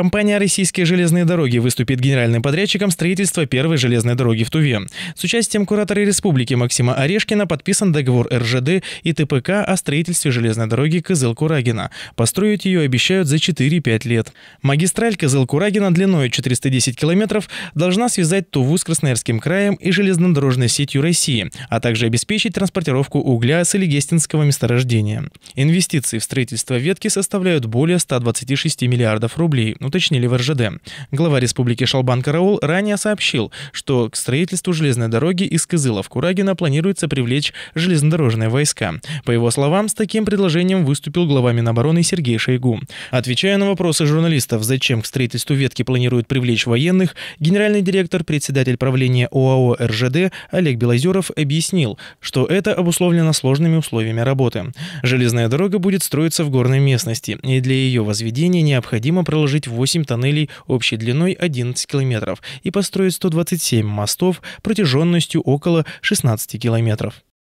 Компания «Российские железные дороги» выступит генеральным подрядчиком строительства первой железной дороги в Туве. С участием куратора республики Максима Орешкина подписан договор РЖД и ТПК о строительстве железной дороги Кызыл-Курагина. Построить ее обещают за 4-5 лет. Магистраль Кызыл-Курагина длиной 410 километров должна связать Туву с Красноярским краем и железнодорожной сетью России, а также обеспечить транспортировку угля с Илигестинского месторождения. Инвестиции в строительство ветки составляют более 126 миллиардов рублей – уточнили в РЖД. Глава республики Шалбан Караул ранее сообщил, что к строительству железной дороги из Кызыла в Курагина планируется привлечь железнодорожные войска. По его словам, с таким предложением выступил глава Минобороны Сергей Шойгу. Отвечая на вопросы журналистов, зачем к строительству ветки планируют привлечь военных, генеральный директор, председатель правления ОАО РЖД Олег Белозеров объяснил, что это обусловлено сложными условиями работы. Железная дорога будет строиться в горной местности, и для ее возведения необходимо проложить 28 тоннелей общей длиной 11 километров и построить 127 мостов протяженностью около 16 километров.